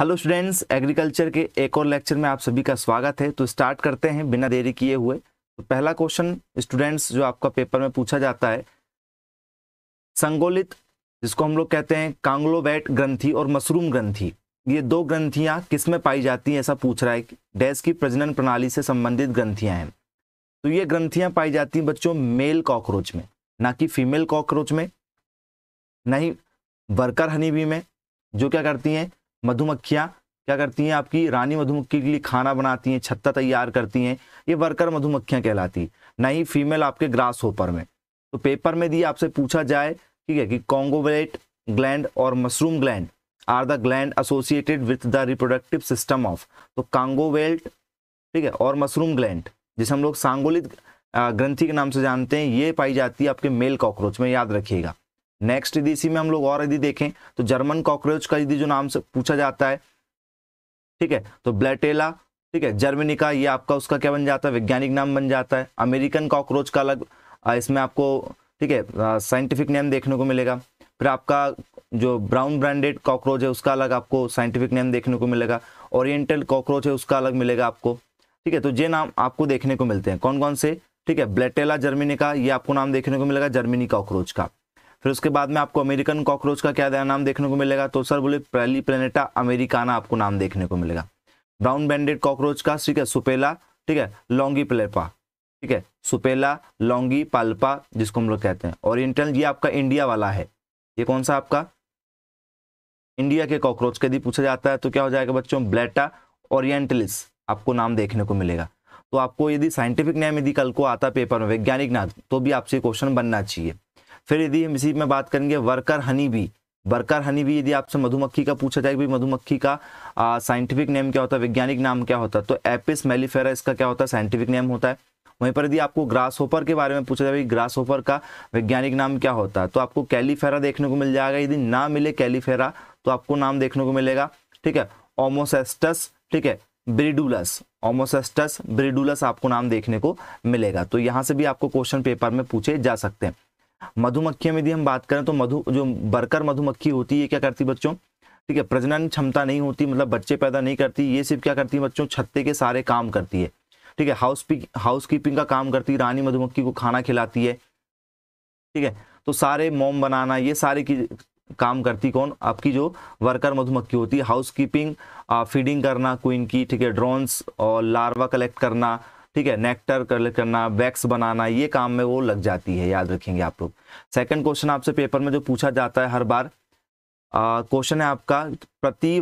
hello students agriculture के एक और लेक्चर में आप सभी का स्वागत है तो स्टार्ट करते हैं बिना देरी किए हुए तो पहला क्वेश्चन स्टूडेंट्स जो आपका पेपर में पूछा जाता है संगोलित जिसको हम लोग कहते हैं कांग्लोबैट ग्रंथि और मशरूम ग्रंथि ये दो ग्रंथियां किस में पाई जाती हैं ऐसा पूछ रहा है डैस की प्रजनन प्रणाली से संबंधित ग्रंथियां हैं तो ये ग्रंथियां पाई जाती हैं बच्चों मेल कॉकरोच में ना कि फीमेल कॉकरोच में नहीं वर्कर हनीबी में जो क्या करती हैं मधुमक्खियाँ क्या करती हैं आपकी रानी मधुमक्खी के लिए खाना बनाती हैं छत्ता तैयार करती हैं ये वर्कर मधुमक्खियाँ कहलाती ना ही फीमेल आपके ग्रास होपर में तो पेपर में दिए आपसे पूछा जाए ठीक है कि कॉन्गोवेट ग्लैंड और mushroom gland are the gland associated with the reproductive system of तो कांगोवेल्ट ठीक है और मशरूम ग्लैंड जिसे हम लोग सांगोलित ग्रंथि के नाम से जानते हैं ये पाई जाती है आपके मेल कॉकरोच में याद रखिएगा नेक्स्ट यदि इसी में हम लोग और यदि देखें तो जर्मन कॉकरोच का यदि जो नाम से पूछा जाता है ठीक है तो ब्लैटेला ठीक है जर्मनी का ये आपका उसका क्या बन जाता है वैज्ञानिक नाम बन जाता है अमेरिकन कॉकरोच का अलग इसमें आपको ठीक है साइंटिफिक नेम देखने को मिलेगा फिर आपका जो ब्राउन ब्रांडेड कॉकरोच है उसका अलग आपको साइंटिफिक नेम देखने को मिलेगा ओरिएंटल कॉकरोच है उसका अलग मिलेगा आपको ठीक है तो ये नाम आपको देखने को मिलते हैं कौन कौन से ठीक है ब्लेटेला जर्मनी का ये आपको नाम देखने को मिलेगा जर्मनी कॉकरोच का फिर उसके बाद में आपको अमेरिकन कॉकरोच का क्या नाम देखने को मिलेगा तो सर बोले प्रेली प्लेनेटा अमेरिकाना आपको नाम देखने को मिलेगा ब्राउन बैंडेड कॉकरोच का ठीक है सुपेला ठीक है लॉन्गी प्लेपा ठीक है सुपेला लॉन्गी पाल्पा जिसको हम लोग कहते हैं ओरिएंटल ये आपका इंडिया वाला है ये कौन सा आपका इंडिया के कॉकरोच का यदि पूछा जाता है तो क्या हो जाएगा बच्चों ब्लैटा ओरिएंटलिस आपको नाम देखने को मिलेगा तो आपको यदि साइंटिफिक नेम यदि कल को आता पेपर में वैज्ञानिक नाम तो भी आपसे क्वेश्चन बनना चाहिए फिर यदि हम इसी में बात करेंगे वर्कर हनी भी वर्कर हनी भी यदि आपसे मधुमक्खी का पूछा जाए मधुमक्खी का साइंटिफिक नेम क्या होता है वैज्ञानिक नाम क्या होता है तो एपिस मेलीफेरा इसका क्या होता है साइंटिफिक नेम होता है वहीं पर यदि आपको ग्रास होपर के बारे में पूछा जाए ग्रास होपर का वैज्ञानिक नाम क्या होता है तो आपको कैलीफेरा देखने को मिल जाएगा यदि ना मिले कैलीफेरा तो आपको नाम देखने को मिलेगा ठीक है ओमोसेस्टस ठीक है ब्रिडुलस ओमोसेस्टस ब्रिडुलस आपको नाम देखने को मिलेगा तो यहाँ से भी आपको क्वेश्चन पेपर में पूछे जा सकते हैं मधुमक्खियों में यदि हम बात करें तो मधु जो बरकर मधुमक्खी होती है क्या करती बच्चों ठीक है प्रजनन क्षमता नहीं होती मतलब बच्चे पैदा नहीं करती ये सिर्फ क्या करती है बच्चों छत्ते के सारे काम करती है ठीक है हाउस हाउस कीपिंग का काम करती है रानी मधुमक्खी को खाना खिलाती है ठीक है तो सारे मोम बनाना ये सारे की काम करती कौन आपकी जो वर्कर मधुमक्खी होती है हाउस कीपिंग फीडिंग करना क्वीन की ठीक है ड्रोन्स और लार्वा कलेक्ट करना ठीक है नेक्टर कर करना वैक्स बनाना ये काम में वो लग जाती है याद रखेंगे आप लोग सेकंड क्वेश्चन आपसे पेपर में जो पूछा जाता है हर बार क्वेश्चन है आपका प्रति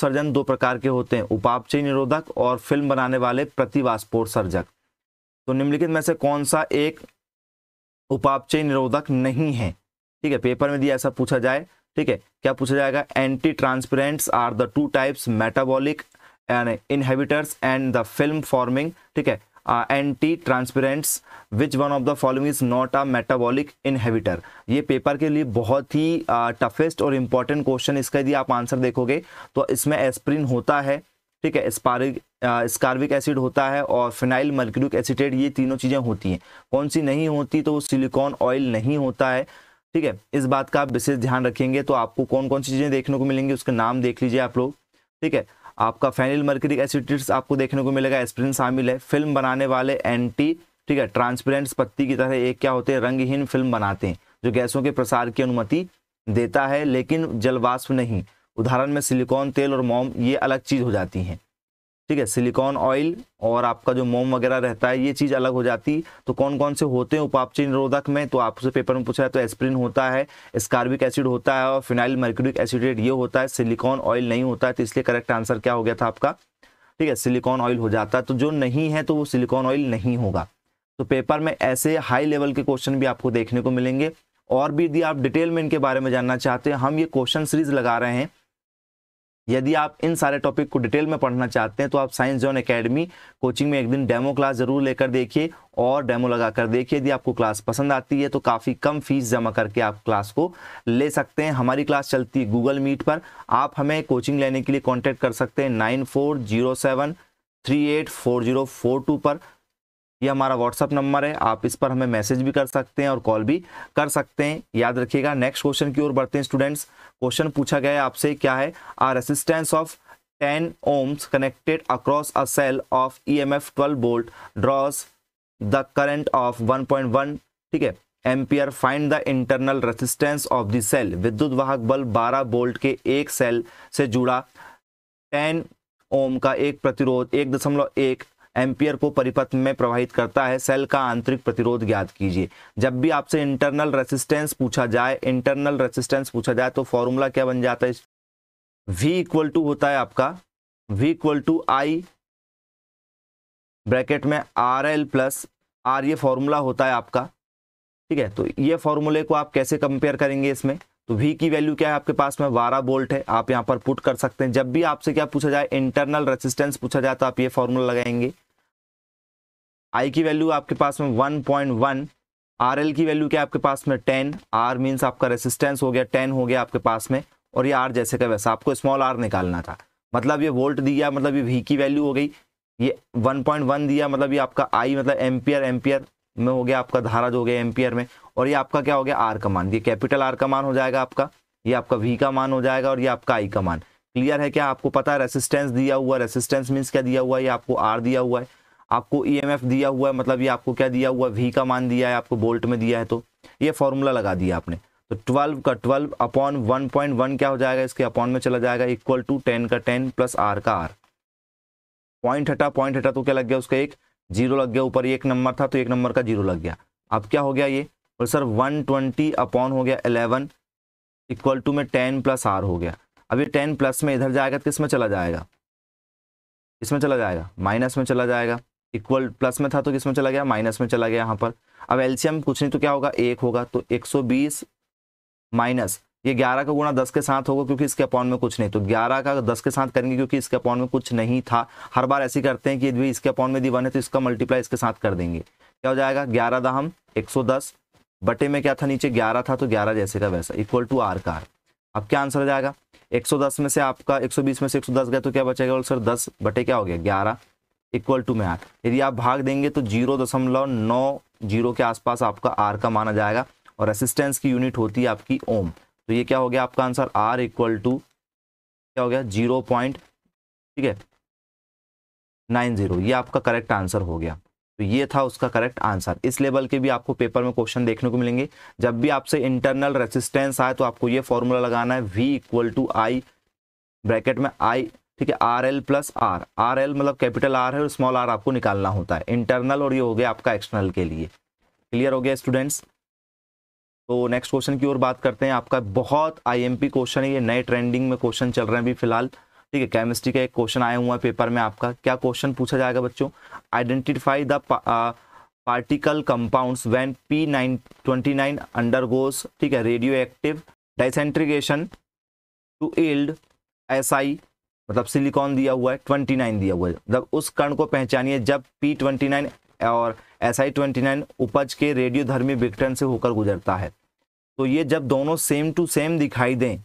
सर्जन दो प्रकार के होते हैं उपापचय निरोधक और फिल्म बनाने वाले प्रति सर्जक तो निम्नलिखित में से कौन सा एक उपापचय निरोधक नहीं है ठीक है पेपर में दिया ऐसा पूछा जाए ठीक है क्या पूछा जाएगा anti transpirants are the two types metabolic and inhibitors and the film forming ठीक है anti transpirants which one of the following is not a metabolic inhibitor ये पेपर के लिए बहुत ही टफेस्ट uh, और इम्पॉर्टेंट क्वेश्चन इसका यदि आप आंसर देखोगे तो इसमें एस्प्रिन होता है ठीक है स्पारिक स्कार्विक एसिड होता है और फिनाइल मर्क्यूरिक एसिडेड ये तीनों चीज़ें होती हैं कौन सी नहीं होती तो सिलिकॉन ऑयल नहीं होता है ठीक है इस बात का आप विशेष ध्यान रखेंगे तो आपको कौन कौन सी चीज़ें देखने को मिलेंगी उसका नाम देख लीजिए आप लोग ठीक है आपका फैनिल मर्क्रिक एसिडिट्स आपको देखने को मिलेगा एस्प्रिन शामिल है फिल्म बनाने वाले एंटी ठीक है ट्रांसपेरेंट पत्ती की तरह एक क्या होते हैं रंगहीन फिल्म बनाते हैं जो गैसों के प्रसार की अनुमति देता है लेकिन जलवाष्प नहीं उदाहरण में सिलिकॉन तेल और मोम ये अलग चीज़ हो जाती हैं ठीक है सिलिकॉन ऑयल और आपका जो मोम वगैरह रहता है ये चीज़ अलग हो जाती तो कौन कौन से होते हैं उपापचिन रोधक में तो आपसे पेपर में पूछा है तो एस्प्रिन होता है स्कार्बिक एसिड होता है और फिनाइल मर्क्यूरिक एसिडेट ये होता है सिलिकॉन ऑयल नहीं होता है तो इसलिए करेक्ट आंसर क्या हो गया था आपका ठीक है सिलिकॉन ऑयल हो जाता है तो जो नहीं है तो वो सिलिकॉन ऑयल नहीं होगा तो पेपर में ऐसे हाई लेवल के क्वेश्चन भी आपको देखने को मिलेंगे और भी यदि आप डिटेल में इनके बारे में जानना चाहते हैं हम ये क्वेश्चन सीरीज लगा रहे हैं यदि आप इन सारे टॉपिक को डिटेल में पढ़ना चाहते हैं तो आप साइंस जोन एकेडमी कोचिंग में एक दिन डेमो क्लास जरूर लेकर देखिए और डेमो लगा कर देखिए यदि आपको क्लास पसंद आती है तो काफ़ी कम फीस जमा करके आप क्लास को ले सकते हैं हमारी क्लास चलती है गूगल मीट पर आप हमें कोचिंग लेने के लिए कॉन्टैक्ट कर सकते हैं nine four zero seven three eight four zero four two पर ये हमारा व्हाट्सअप नंबर है आप इस पर हमें मैसेज भी कर सकते हैं और कॉल भी कर सकते हैं याद रखिएगा नेक्स्ट क्वेश्चन की ओर बढ़ते हैं स्टूडेंट्स क्वेश्चन पूछा गया है आपसे क्या है a resistance of 10 ohms connected across a cell of EMF 12 volt draws the current of 1.1 ठीक है ampere find the internal resistance of the cell विद्युत वाहक बल 12 बोल्ट के एक सेल से जुड़ा 10 ओम का एक प्रतिरोध एक दशमलव एक एम्पियर को परिपथ में प्रवाहित करता है सेल का आंतरिक प्रतिरोध ज्ञात कीजिए जब भी आपसे इंटरनल रेसिस्टेंस पूछा जाए इंटरनल रेसिस्टेंस पूछा जाए तो फॉर्मूला क्या बन जाता है वी इक्वल टू होता है आपका V equal to I bracket में आर एल प्लस आर ये फॉर्मूला होता है आपका ठीक है तो ये फॉर्मूले को आप कैसे कंपेयर करेंगे इसमें तो वी की वैल्यू क्या है आपके पास में वारह बोल्ट है आप यहां पर पुट कर सकते हैं जब भी आपसे क्या पूछा जाए इंटरनल रेसिस्टेंस पूछा जाए तो आप ये फॉर्मूला लगाएंगे आई की वैल्यू आपके पास में one point one R L की वैल्यू क्या आपके पास में टेन आर मीन्स आपका रेसिस्टेंस हो गया टेन हो गया आपके पास में और ये आर जैसे का वैसा आपको स्मॉल आर निकालना था मतलब ये वोल्ट दिया मतलब ये वी की वैल्यू हो गई ये 1.1 दिया मतलब ये आपका आई मतलब एम्पियर एम्पियर में हो गया आपका धारा जो हो गया एम्पियर में और ये आपका क्या हो गया आर का मान ये कैपिटल आर का मान हो जाएगा आपका ये आपका वी का मान हो जाएगा और ये आपका आई का मान क्लियर है क्या आपको पता है रेसिस्टेंस दिया हुआ रेसिस्टेंस मीन्स क्या दिया हुआ है ये आपको आर दिया हुआ है आपको ई e दिया हुआ है मतलब ये आपको क्या दिया हुआ वी का मान दिया है आपको बोल्ट में दिया है तो ये फॉर्मूला लगा दिया आपने तो 12 का 12 अपॉन 1.1 क्या हो जाएगा इसके अपॉन में चला जाएगा इक्वल टू 10 का 10 प्लस आर का आर पॉइंट हटा पॉइंट हटा तो क्या लग गया उसका एक जीरो लग गया ऊपर एक नंबर था तो एक नंबर का जीरो लग गया अब क्या हो गया ये और सर 120 अपॉन हो गया 11 इक्वल टू में 10 प्लस आर हो गया अब ये 10 प्लस में इधर जाएगा तो किस में चला जाएगा इसमें चला जाएगा माइनस में चला जाएगा इक्वल प्लस में था तो किस में चला गया माइनस में चला गया यहाँ पर अब एलसीएम कुछ नहीं तो क्या होगा एक होगा तो 120 माइनस ये 11 का गुणा 10 के साथ होगा क्योंकि इसके अपॉन में कुछ नहीं तो 11 का 10 के साथ करेंगे क्योंकि इसके अपॉन में कुछ नहीं था हर बार ऐसी करते हैं कि यदि इसके अपॉन में दी वन है तो इसका मल्टीप्लाई इसके साथ कर देंगे क्या हो जाएगा ग्यारह दाम एक बटे में क्या था नीचे ग्यारह था तो ग्यारह जैसे का वैसा इक्वल टू आर का अब क्या आंसर हो जाएगा 110 में से आपका 120 में से 110 गया तो क्या बचेगा और सर 10 बटे क्या हो गया ग्यारह इक्वल टू में आर यदि आप भाग देंगे तो जीरो दशमलव नौ जीरो के आसपास आपका आर का माना जाएगा और रेसिस्टेंस की यूनिट होती है आपकी ओम तो ये क्या हो गया आपका आंसर आर इक्वल टू क्या हो गया जीरो पॉइंट ठीक है नाइन जीरो ये आपका करेक्ट आंसर हो गया तो ये था उसका करेक्ट आंसर इस लेवल के भी आपको पेपर में क्वेश्चन देखने को मिलेंगे जब भी आपसे इंटरनल रेसिस्टेंस आए तो आपको ये फॉर्मूला लगाना है V equal to I bracket में आई ठीक है R L plus R R L मतलब कैपिटल आर है और स्मॉल आर आपको निकालना होता है इंटरनल और ये हो गया आपका एक्सटर्नल के लिए क्लियर हो गया स्टूडेंट्स तो नेक्स्ट क्वेश्चन की ओर बात करते हैं आपका बहुत आईएमपी क्वेश्चन है ये नए ट्रेंडिंग में क्वेश्चन चल रहे हैं अभी फिलहाल ठीक है केमिस्ट्री का एक क्वेश्चन आया हुआ है पेपर में आपका क्या क्वेश्चन पूछा जाएगा बच्चों identify the particle compounds when P nine twenty nine undergoes ठीक है radioactive disintegration to yield S I मतलब सिलिकॉन दिया हुआ है ट्वेंटी नाइन दिया हुआ है मतलब उस कण को पहचानिए जब पी ट्वेंटी नाइन और एस आई ट्वेंटी नाइन उपज के रेडियोधर्मी विघटन से होकर गुजरता है तो ये जब दोनों सेम टू सेम दिखाई दें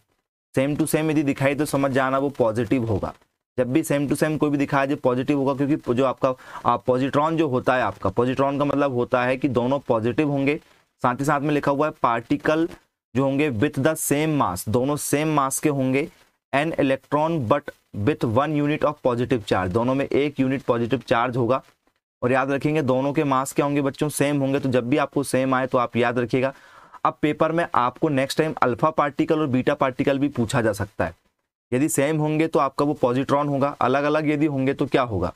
सेम टू सेम यदि दिखाई तो समझ जाना वो पॉजिटिव होगा जब भी सेम टू सेम कोई भी दिखाया जाए पॉजिटिव होगा क्योंकि जो आपका आप पॉजिट्रॉन जो होता है आपका पॉजिट्रॉन का मतलब होता है कि दोनों पॉजिटिव होंगे साथ ही साथ में लिखा हुआ है पार्टिकल जो होंगे विथ द सेम मास दोनों सेम मास के होंगे an electron but with one unit of positive charge दोनों में एक यूनिट पॉजिटिव चार्ज होगा और याद रखेंगे दोनों के मास क्या होंगे बच्चों सेम होंगे तो जब भी आपको सेम आए तो आप याद रखिएगा अब पेपर में आपको नेक्स्ट टाइम अल्फा पार्टिकल और बीटा पार्टिकल भी पूछा जा सकता है यदि सेम होंगे तो आपका वो पॉजिट्रॉन होगा अलग अलग यदि होंगे तो क्या होगा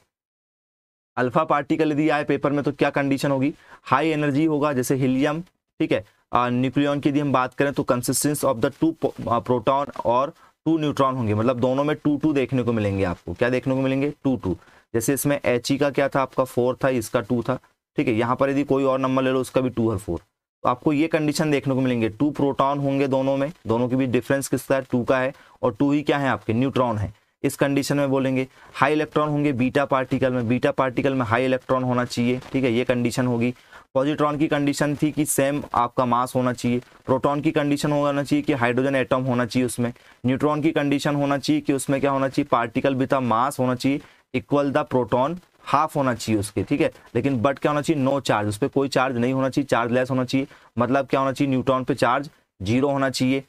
अल्फा पार्टिकल यदि आए पेपर में तो क्या कंडीशन होगी हाई एनर्जी होगा जैसे हीलियम ठीक है न्यूक्लियन की यदि हम बात करें तो consistence of the two proton और टू न्यूट्रॉन होंगे मतलब दोनों में टू टू देखने को मिलेंगे आपको क्या देखने को मिलेंगे टू टू जैसे इसमें एच e का क्या था आपका फोर था इसका टू था ठीक है यहाँ पर यदि कोई और नंबर ले लो उसका भी टू और फोर तो आपको ये कंडीशन देखने को मिलेंगे टू प्रोटॉन होंगे दोनों में दोनों के बीच डिफरेंस किसका है टू का है और टू ही क्या है आपके न्यूट्रॉन है इस कंडीशन में बोलेंगे हाई इलेक्ट्रॉन होंगे बीटा पार्टिकल में बीटा पार्टिकल में हाई इलेक्ट्रॉन होना चाहिए ठीक है ये कंडीशन होगी पॉजिट्रॉन की कंडीशन थी कि सेम आपका मास होना चाहिए प्रोटॉन की कंडीशन होना चाहिए कि हाइड्रोजन एटम होना चाहिए उसमें न्यूट्रॉन की कंडीशन होना चाहिए कि उसमें क्या होना चाहिए पार्टिकल विथ अ मास होना चाहिए इक्वल द प्रोटॉन हाफ होना चाहिए उसके ठीक है लेकिन बट क्या होना चाहिए नो चार्ज उस पर कोई चार्ज नहीं होना चाहिए चार्ज लेस होना चाहिए मतलब क्या होना चाहिए न्यूट्रॉन पे चार्ज जीरो होना चाहिए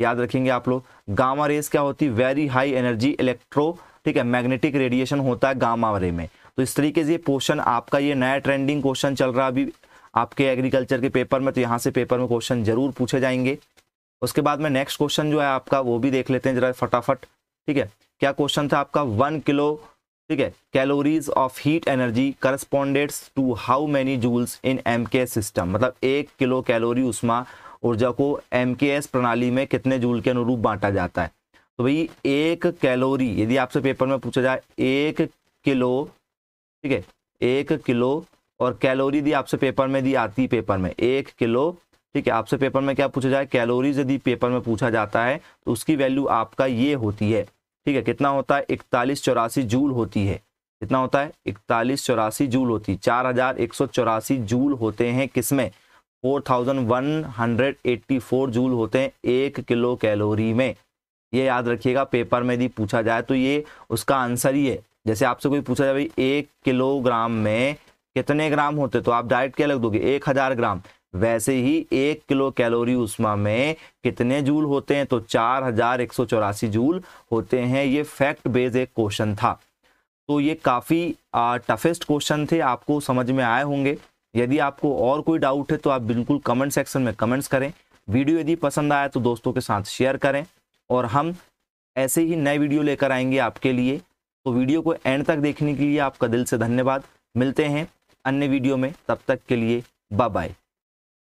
याद रखेंगे आप लोग गामा रेस क्या होती है वेरी हाई एनर्जी इलेक्ट्रो ठीक है मैग्नेटिक रेडिएशन होता है गामा रे में तो इस तरीके से ये पोर्शन आपका ये नया ट्रेंडिंग क्वेश्चन चल रहा है अभी आपके एग्रीकल्चर के पेपर में तो यहाँ से पेपर में क्वेश्चन जरूर पूछे जाएंगे उसके बाद में नेक्स्ट क्वेश्चन जो है आपका वो भी देख लेते हैं जरा फटाफट ठीक है क्या क्वेश्चन था आपका वन किलो ठीक है calories of heat energy corresponds to how many joules in M system मतलब एक किलो कैलोरी उसमें ऊर्जा को एम प्रणाली में कितने जूल के अनुरूप बांटा जाता है तो भाई एक कैलोरी यदि आपसे पेपर में पूछा जाए एक किलो ठीक है एक किलो और कैलोरी यदि आपसे पेपर में दी आती पेपर में एक किलो ठीक है आपसे पेपर में क्या पूछा जाए कैलोरीज यदि पेपर में पूछा जाता है तो उसकी वैल्यू आपका ये होती है ठीक है कितना होता है इकतालीस चौरासी जूल होती है कितना होता है इकतालीस चौरासी जूल होती है चार हजार एक सौ चौरासी जूल होते हैं किसमें 4184 जूल होते हैं एक किलो कैलोरी में ये याद रखिएगा पेपर में यदि पूछा जाए तो ये उसका आंसर ही है जैसे आपसे कोई पूछा जाए भाई एक किलोग्राम में कितने ग्राम होते तो आप डायरेक्ट क्या लग दोगे एक हज़ार ग्राम वैसे ही एक किलो कैलोरी उष्मा में कितने जूल होते हैं तो चार हजार एक सौ चौरासी जूल होते हैं ये फैक्ट बेस्ड एक क्वेश्चन था तो ये काफ़ी टफेस्ट क्वेश्चन थे आपको समझ में आए होंगे यदि आपको और कोई डाउट है तो आप बिल्कुल कमेंट सेक्शन में कमेंट्स करें वीडियो यदि पसंद आया तो दोस्तों के साथ शेयर करें और हम ऐसे ही नए वीडियो लेकर आएंगे आपके लिए तो वीडियो को एंड तक देखने के लिए आपका दिल से धन्यवाद मिलते हैं अन्य वीडियो में तब तक के लिए बाय बाय